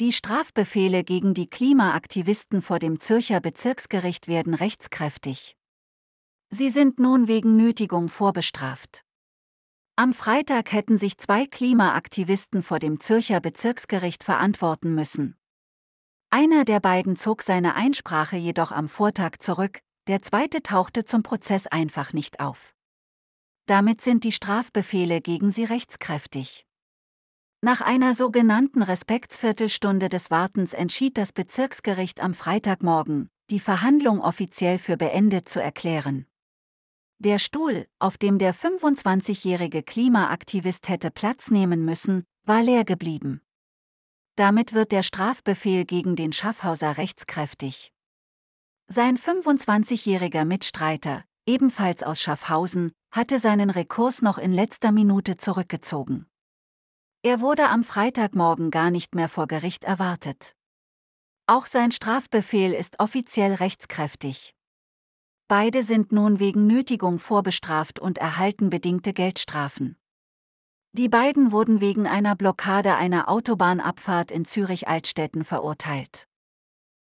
Die Strafbefehle gegen die Klimaaktivisten vor dem Zürcher Bezirksgericht werden rechtskräftig. Sie sind nun wegen Nötigung vorbestraft. Am Freitag hätten sich zwei Klimaaktivisten vor dem Zürcher Bezirksgericht verantworten müssen. Einer der beiden zog seine Einsprache jedoch am Vortag zurück, der zweite tauchte zum Prozess einfach nicht auf. Damit sind die Strafbefehle gegen sie rechtskräftig. Nach einer sogenannten Respektsviertelstunde des Wartens entschied das Bezirksgericht am Freitagmorgen, die Verhandlung offiziell für beendet zu erklären. Der Stuhl, auf dem der 25-jährige Klimaaktivist hätte Platz nehmen müssen, war leer geblieben. Damit wird der Strafbefehl gegen den Schaffhauser rechtskräftig. Sein 25-jähriger Mitstreiter, ebenfalls aus Schaffhausen, hatte seinen Rekurs noch in letzter Minute zurückgezogen. Er wurde am Freitagmorgen gar nicht mehr vor Gericht erwartet. Auch sein Strafbefehl ist offiziell rechtskräftig. Beide sind nun wegen Nötigung vorbestraft und erhalten bedingte Geldstrafen. Die beiden wurden wegen einer Blockade einer Autobahnabfahrt in zürich altstätten verurteilt.